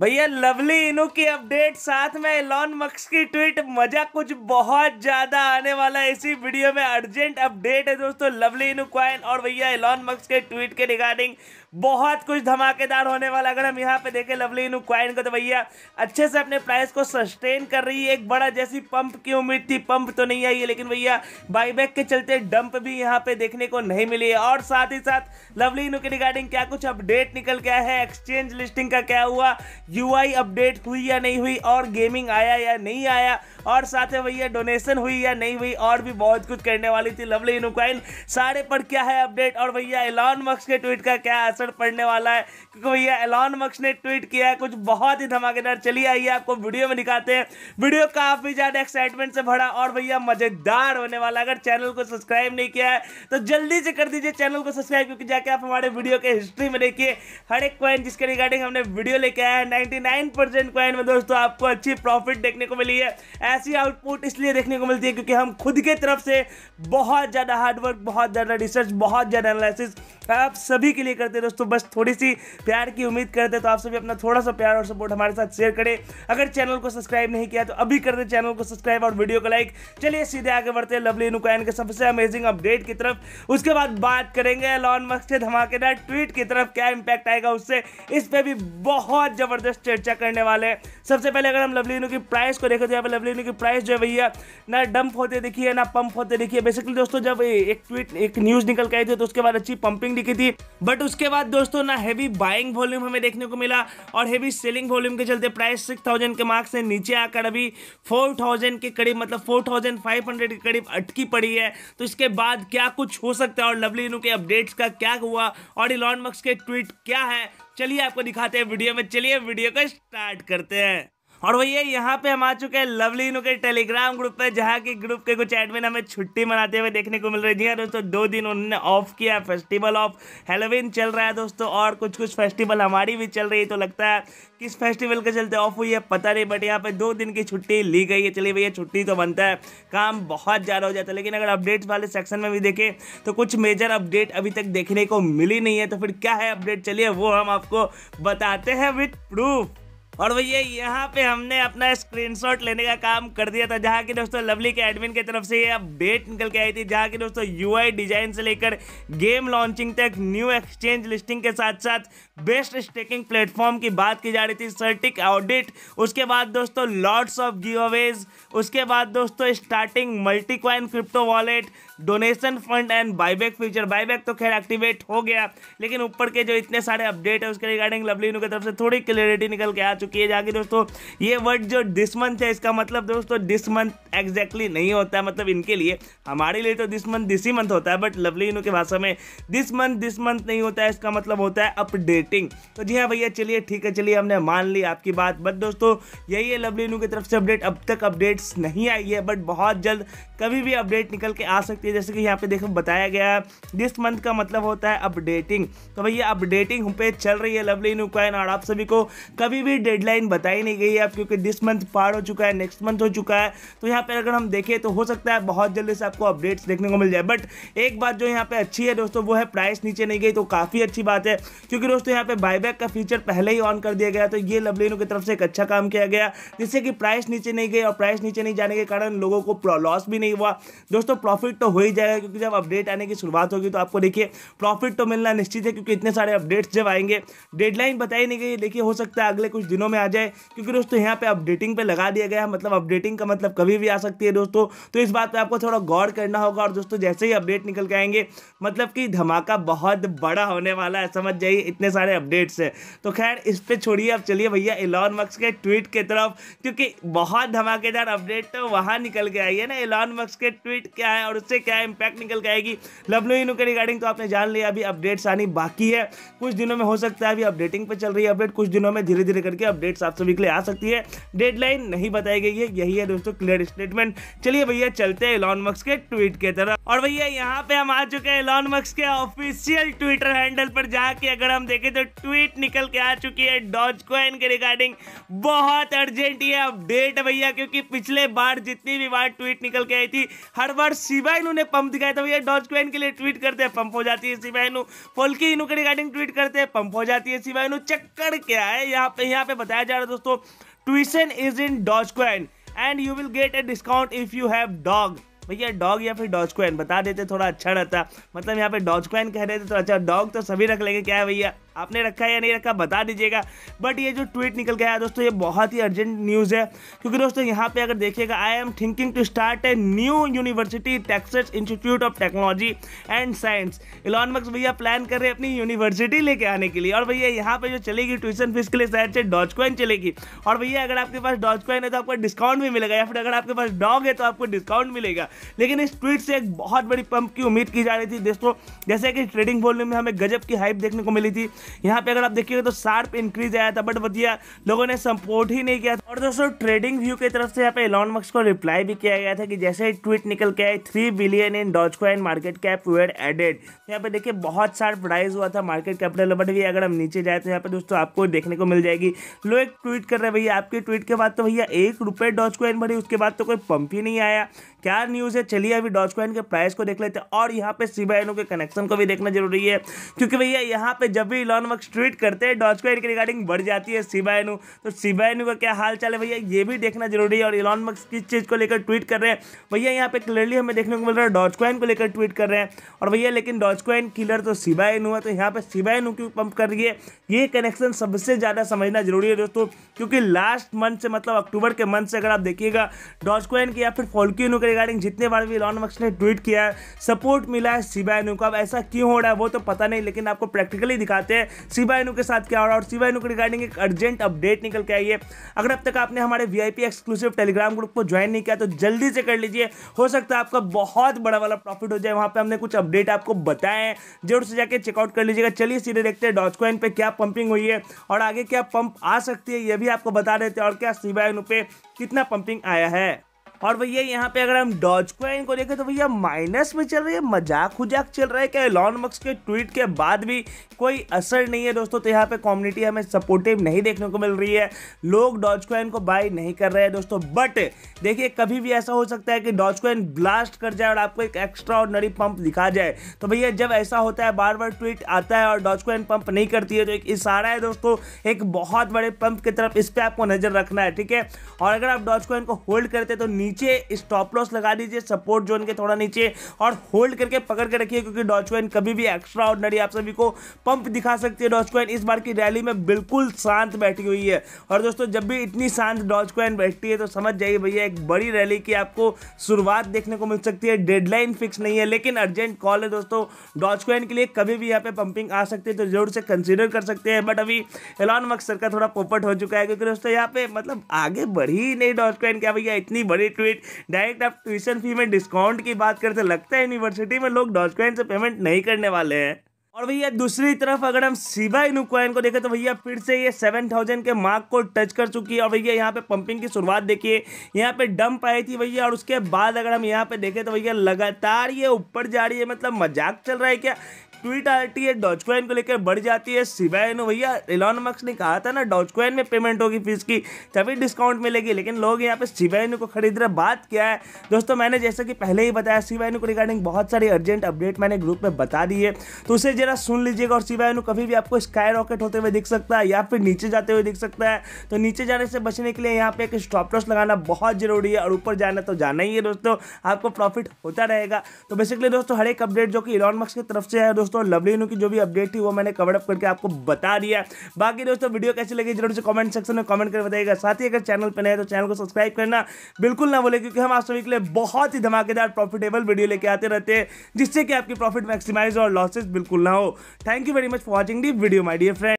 भैया लवली इनू की अपडेट साथ में एलॉन मक्स की ट्वीट मजा कुछ बहुत ज्यादा आने वाला है इसी वीडियो में अर्जेंट अपडेट है दोस्तों लवली इनू क्वाइन और भैया एलॉन मक्स के ट्वीट के रिगार्डिंग बहुत कुछ धमाकेदार होने वाला अगर हम यहाँ पे देखें लवली इनू क्वाइन को तो भैया अच्छे से अपने प्राइस को सस्टेन कर रही है एक बड़ा जैसी पंप की उम्मीद थी पंप तो नहीं आई है लेकिन भैया बाईबैक के चलते डंप भी यहाँ पे देखने को नहीं मिली है और साथ ही साथ लवली इनू के रिगार्डिंग क्या कुछ अपडेट निकल गया है एक्सचेंज लिस्टिंग का क्या हुआ यूआई अपडेट हुई या नहीं हुई और गेमिंग आया या नहीं आया और साथ में भैया डोनेशन हुई या नहीं हुई और भी बहुत कुछ करने वाली थी लवली इनुकाइन सारे पर क्या है अपडेट और भैया एलॉन मक्स के ट्वीट का क्या असर पड़ने वाला है क्योंकि भैया एलॉन मक्स ने ट्वीट किया है कुछ बहुत ही धमाकेदार चलिए आइए आपको वीडियो में दिखाते हैं वीडियो काफ़ी ज़्यादा एक्साइटमेंट से भरा और भैया मज़ेदार होने वाला अगर चैनल को सब्सक्राइब नहीं किया है तो जल्दी से कर दीजिए चैनल को सब्सक्राइब क्योंकि जाके आप हमारे वीडियो के हिस्ट्री में देखिए हर एक पॉइंट जिसके रिगार्डिंग हमने वीडियो लेके आया है 99% में दोस्तों आपको अच्छी प्रॉफिट देखने को मिली है ऐसी आउटपुट इसलिए देखने को मिलती है क्योंकि हम खुद के तरफ से बहुत ज़्यादा हार्डवर्क बहुत ज़्यादा रिसर्च बहुत ज़्यादा एनालिसिस तो आप सभी के लिए करते हैं दोस्तों बस थोड़ी सी प्यार की उम्मीद करते हैं तो आप सभी अपना थोड़ा सा प्यार और सपोर्ट हमारे साथ शेयर करें अगर चैनल को सब्सक्राइब नहीं किया तो अभी कर दें चैनल को सब्सक्राइब और वीडियो को लाइक चलिए सीधे आगे बढ़ते हैं लवली नुकैन के सबसे अमेजिंग अपडेट की तरफ उसके बाद बात करेंगे लॉन मस्क से धमाकेदार ट्वीट की तरफ क्या इम्पैक्ट आएगा उससे इस पर भी बहुत ज़बरदस्त चर्चा करने वाले हैं सबसे पहले अगर हम लवलीनू की प्राइस को देखें तो यहाँ पर लवलीनू की प्राइस जो है भैया ना डंप होते दिखी ना पंप होते दिखी बेसिकली दोस्तों जब एक ट्वीट एक न्यूज़ निकल के आई थी तो उसके बाद अच्छी पंपिंग दिखी थी बट उसके बाद दोस्तों ना हैवी बाइंग वॉल्यूम हमें देखने को मिला और हैवी सेलिंग वॉल्यूम के चलते प्राइस सिक्स थाउजेंड के मार्क्स से नीचे आकर अभी फोर थाउजेंड के करीब मतलब फोर थाउजेंड फाइव हंड्रेड के करीब अटकी पड़ी है तो इसके बाद क्या कुछ हो सकता है और लवली इनू के अपडेट्स का क्या हुआ और इलॉन मक्स के ट्वीट क्या है चलिए आपको दिखाते हैं वीडियो में चलिए वीडियो को स्टार्ट करते हैं और भैया यहाँ पे हम आ चुके हैं लवली इनू के टेलीग्राम ग्रुप पे जहाँ के ग्रुप के कुछ एडमिन हमें छुट्टी मनाते हुए देखने को मिल रही है जी हाँ दोस्तों दो दिन उन्होंने ऑफ किया फेस्टिवल ऑफ हेलोविन चल रहा है दोस्तों और कुछ कुछ फेस्टिवल हमारी भी चल रही है तो लगता है किस फेस्टिवल के चलते ऑफ हुई है पता नहीं बट यहाँ पे दो दिन की छुट्टी ली गई है चलिए भैया छुट्टी तो बनता है काम बहुत ज़्यादा हो जाता है लेकिन अगर अपडेट्स वाले सेक्शन में भी देखें तो कुछ मेजर अपडेट अभी तक देखने को मिली नहीं है तो फिर क्या है अपडेट चलिए वो हम आपको बताते हैं विथ प्रूफ और भैया यहाँ पे हमने अपना स्क्रीनशॉट लेने का काम कर दिया था जहाँ की दोस्तों लवली के एडमिन की तरफ से ये अपडेट निकल के आई थी जहाँ की दोस्तों यूआई डिजाइन से लेकर गेम लॉन्चिंग तक न्यू एक्सचेंज लिस्टिंग के साथ साथ बेस्ट स्टेकिंग प्लेटफॉर्म की बात की जा रही थी सर्टिक ऑडिट उसके बाद दोस्तों लॉर्ड्स ऑफ गिवेज उसके बाद दोस्तों starting multi coin crypto wallet donation fund and buyback future buyback तो खैर एक्टिवेट हो गया लेकिन ऊपर के जो इतने सारे अपडेट है उसके रिगार्डिंग लवली की तरफ से थोड़ी क्लियरिटी निकल के आ चुकी चुकी है जाके दोस्तों ये वर्ड जो दिस मंथ है इसका मतलब दोस्तों दिस मंथ एग्जैक्टली नहीं होता है मतलब इनके लिए हमारे लिए तो दिस मंथ दिस ही मंथ होता है बट लवली इनू के भाषा में दिस मंथ दिस मंथ नहीं होता है इसका मतलब होता है अपडेटिंग तो जी हाँ भैया चलिए ठीक है चलिए हमने मान ली आपकी बात बट दोस्तों यही है लवली इनू की तरफ से अपडेट अब तक अपडेट्स नहीं आई है बट बहुत जल्द कभी भी अपडेट निकल के आ सकती है जैसे कि यहाँ पे देखो बताया गया है दिस मंथ का मतलब होता है अपडेटिंग तो भैया अपडेटिंग पे चल रही है लवली इनू का और आप सभी को कभी भी डेडलाइन बताई नहीं गई है अब क्योंकि दिस मंथ पार हो चुका है नेक्स्ट मंथ हो चुका है तो यहाँ पर अगर हम देखें तो हो सकता है बहुत जल्दी से आपको अपडेट्स देखने को मिल जाए बट एक बात जो यहाँ पर अच्छी है दोस्तों वो है प्राइस नीचे नहीं गई तो काफ़ी अच्छी बात है क्योंकि दोस्तों यहाँ पर बायबैक का फीचर पहले ही ऑन कर दिया गया तो ये लवलिनो की तरफ से एक अच्छा काम किया गया जिससे कि प्राइस नीचे नहीं गई और प्राइस नीचे नहीं जाने के कारण लोगों को लॉस भी नहीं हुआ दोस्तों प्रॉफिट तो हो ही जाएगा क्योंकि जब अपडेट आने की शुरुआत होगी तो आपको देखिए प्रॉफिट तो मिलना निश्चित है क्योंकि इतने सारे अपडेट्स जब आएंगे डेडलाइन बताई नहीं गई देखिए हो सकता है अगले कुछ दिनों तीनों में आ जाए क्योंकि दोस्तों यहाँ पे अपडेटिंग पे लगा दिया गया है मतलब अपडेटिंग का मतलब कभी भी आ सकती है दोस्तों तो इस बात पर आपको थोड़ा गौर करना होगा और दोस्तों जैसे ही अपडेट निकल के आएंगे मतलब कि धमाका बहुत बड़ा होने वाला है समझ जाइए इतने सारे अपडेट्स है तो खैर इस पर छोड़िए अब चलिए भैया एलॉन मक्स के ट्वीट के तरफ क्योंकि बहुत धमाकेदार अपडेट तो वहाँ निकल के आई है ना एलॉन मक्स के ट्वीट क्या है और उससे क्या इम्पैक्ट निकल के आएगी लवलू इनू के रिगार्डिंग तो आपने जान लिया अभी अपडेट्स आनी बाकी है कुछ दिनों में हो सकता है अभी अपडेटिंग पे चल रही है अपडेट कुछ दिनों में धीरे धीरे करके अपडेट्स आप सभी के लिए आ सकती है डेडलाइन नहीं बताई गई है यही है दोस्तों क्लियर स्टेटमेंट चलिए भैया चलते हैं इलॉन मक्स के ट्वीट के तरफ और भैया यहाँ पे हम आ चुके हैं इलॉन मक्स के ऑफिशियल ट्विटर हैंडल पर जाके अगर हम देखें तो ट्वीट निकल के आ चुकी है डॉज कॉइन के रिगार्डिंग बहुत अर्जेंट ये अपडेट है भैया क्योंकि पिछले बार जितनी भी बार ट्वीट निकल के आई थी हर बार शिवा इनू ने पंप दिखाया था भैया डॉज कॉइन के लिए ट्वीट करते हैं पंप हो जाती है शिवा इनू फोल्की इनू के रिगार्डिंग ट्वीट करते हैं पंप हो जाती है शिवा इनू चक्कर क्या है यहाँ पे यहाँ पे बताया जा रहा है दोस्तों tuition is in Dogecoin and you will get a discount if you have Doge भैया डॉग या फिर डॉज क्वेन बता देते थोड़ा अच्छा रहता मतलब यहाँ पे डॉज क्वेन कह रहे थे तो अच्छा डॉग तो सभी रख लेंगे क्या है भैया आपने रखा है या नहीं रखा बता दीजिएगा बट ये जो ट्वीट निकल गया है दोस्तों ये बहुत ही अर्जेंट न्यूज़ है क्योंकि दोस्तों यहाँ पे अगर देखिएगा I am thinking to start a new university Texas Institute of Technology and Science Elon मक्स भैया प्लान कर रहे हैं अपनी यूनिवर्सिटी लेके आने के लिए और भैया यहाँ पर जो चलेगी ट्यूशन फीस के लिए शायद से डॉज कॉइन चलेगी और भैया अगर आपके पास डॉज कॉइन है तो आपको डिस्काउंट भी मिलेगा या फिर अगर आपके पास डॉग है तो आपको डिस्काउंट मिलेगा लेकिन इस ट्वीट से एक बहुत बड़ी पंप की उम्मीद की जा रही थी दोस्तों जैसे कि ट्रेडिंग वॉल्यूम में हमें गजब की हाइप देखने को मिली थी यहाँ पे अगर आप देखिए तो शार्प इंक्रीज आया था बट बढ़िया लोगों ने सपोर्ट ही नहीं किया था और दोस्तों ट्रेडिंग व्यू की तरफ से यहाँ पे इलॉन मक्स को रिप्लाई भी किया गया था कि जैसे ट्वीट निकल के आए three billion in Dogecoin market cap वेड एडेड यहाँ पे देखिए बहुत शार्प राइज हुआ था मार्केट कैपिटल बट भी अगर हम नीचे जाए तो यहाँ पे दोस्तों आपको देखने को मिल जाएगी लोग एक ट्वीट कर रहे भैया आपके ट्वीट के बाद तो भैया एक रुपये डॉज कॉइन भरी उसके बाद तो कोई पंप ही नहीं आया क्या न्यूज़ है चलिए अभी डॉज कॉइन के प्राइस को देख लेते हैं और यहाँ पे सीबाइनो के कनेक्शन को भी देखना जरूरी है क्योंकि भैया यहाँ पे जब भी इलॉन वक्त ट्वीट करते हैं डॉज कॉइन की रिगार्डिंग बढ़ जाती है सीबाइनो तो सीबाइनो का क्या हाल चाल है भैया ये भी देखना जरूरी है और इलॉन वक्त किस चीज़ को लेकर ट्वीट कर रहे हैं भैया यहाँ पे क्लियरली हमें देखने को मिल रहा है डॉज कॉइन को लेकर ट्वीट कर रहे हैं और भैया लेकिन डॉज कॉइन किलर तो सीबाइनो है तो यहाँ पर सीबाइनो क्यों पंप कर रही है ये कनेक्शन सबसे ज़्यादा समझना जरूरी है दोस्तों क्योंकि लास्ट मंथ से मतलब अक्टूबर के मंथ से अगर आप देखिएगा डॉज कॉइन की या फिर फॉल्किनो के रिगार्डिंग जितने बार भी इलॉन मक्स ने ट्वीट किया है सपोर्ट मिला है सीबाइनू का अब ऐसा क्यों हो रहा है वो तो पता नहीं लेकिन आपको प्रैक्टिकली दिखाते हैं सीबाइनू के साथ क्या हो रहा है और सीबाइनू के रिगार्डिंग एक अर्जेंट अपडेट निकल के आई है अगर अब तक आपने हमारे वी एक्सक्लूसिव टेलीग्राम ग्रुप को ज्वाइन नहीं किया तो जल्दी से कर लीजिए हो सकता है आपका बहुत बड़ा वाला प्रॉफिट हो जाए वहाँ पर हमने कुछ अपडेट आपको बताए हैं जरूर से जाकर चेकआउट कर लीजिएगा चलिए सीधे देखते हैं डॉच कॉइन पर क्या पंपिंग हुई है और आगे क्या पंप आ सकती है ये भी आपको बता देते हैं और क्या सीबाइनू पे कितना पंपिंग आया है और भैया यहाँ पे अगर हम डॉज क्वाइन को देखें तो भैया माइनस में चल रही है मजाक उजाक चल रहा है क्या लॉन मक्स के ट्वीट के बाद भी कोई असर नहीं है दोस्तों तो यहाँ पे कम्युनिटी हमें सपोर्टिव नहीं देखने को मिल रही है लोग डॉज क्वाइन को बाय नहीं कर रहे हैं दोस्तों बट देखिए कभी भी ऐसा हो सकता है कि डॉज क्वाइन ब्लास्ट कर जाए और आपको एक एक्स्ट्रा ऑर्डनरी पंप दिखा जाए तो भैया जब ऐसा होता है बार बार ट्वीट आता है और डॉज क्वाइन पंप नहीं करती है तो एक इशारा है दोस्तों एक बहुत बड़े पंप की तरफ इस पर आपको नजर रखना है ठीक है और अगर आप डॉज क्वाइन को होल्ड करते तो नीचे स्टॉप लॉस लगा दीजिए सपोर्ट जोन के थोड़ा नीचे और होल्ड करके पकड़ के रखिए क्योंकि डॉच कॉइन कभी भी एक्स्ट्रा ऑर्डनरी आप सभी को पंप दिखा सकती है डॉच कॉइन इस बार की रैली में बिल्कुल शांत बैठी हुई है और दोस्तों जब भी इतनी शांत डॉच कॉइन बैठती है तो समझ जाइए भैया एक बड़ी रैली की आपको शुरुआत देखने को मिल सकती है डेडलाइन फिक्स नहीं है लेकिन अर्जेंट कॉल है दोस्तों डॉच कॉइन के लिए कभी भी यहाँ पे पंपिंग आ सकती है तो जरूर से कंसिडर कर सकते हैं बट अभी एलॉन मक्सर का थोड़ा पोपट हो चुका है क्योंकि दोस्तों यहाँ पे मतलब आगे बढ़ी नहीं डॉच कॉइन क्या भैया इतनी बड़ी ट्वीट डायरेक्ट आप ट्यूशन फी में डिस्काउंट की बात करते लगता है यूनिवर्सिटी में लोग डॉजकॉइन से पेमेंट नहीं करने वाले हैं और भैया दूसरी तरफ अगर हम सिवा इनू को देखें तो भैया फिर से ये सेवन थाउजेंड के मार्क को टच कर चुकी है और भैया यहाँ पे पंपिंग की शुरुआत देखिए यहाँ पे डंप आई थी भैया और उसके बाद अगर हम यहाँ पे देखें तो भैया लगातार ये ऊपर जा रही है मतलब मजाक चल रहा है क्या ट्वीट आती है डॉजकॉइन को लेकर बढ़ जाती है सिवाय भैया इलॉन मक्स ने कहा था ना डॉजकॉइन में पेमेंट होगी फीस की तभी डिस्काउंट मिलेगी लेकिन लोग यहाँ पे सिवायनु को खरीद रहे बात क्या है दोस्तों मैंने जैसे कि पहले ही बताया सिवायनु को रिगार्डिंग बहुत सारी अर्जेंट अपडेट मैंने ग्रुप में बता दी है तो उसे जरा सुन लीजिएगा और सिवायनु कभी भी आपको स्काई रॉकेट होते हुए दिख सकता है या फिर नीचे जाते हुए दिख सकता है तो नीचे जाने से बचने के लिए यहाँ पे एक स्टॉप लॉस लगाना बहुत जरूरी है और ऊपर जाना तो जाना ही है दोस्तों आपको प्रॉफिट होता रहेगा तो बेसिकली दोस्तों हर एक अपडेट जो कि इलॉन मक्स की तरफ से है दोस्तों दोस्तों लवली की जो भी अपडेट थी वो मैंने कवरअप करके आपको बता दिया बाकी दोस्तों वीडियो कैसी लगी जरूर से कमेंट सेक्शन में कमेंट कर बताइएगा साथ ही अगर चैनल पर नए तो चैनल को सब्सक्राइब करना बिल्कुल ना बोले क्योंकि हम आप सभी के लिए बहुत ही धमाकेदार प्रॉफिटेबल वीडियो लेके आते रहते हैं जिससे कि आपकी प्रॉफिट मैक्सिमाइज और लॉसेज बिल्कुल ना हो thank you very much for watching the video my dear friend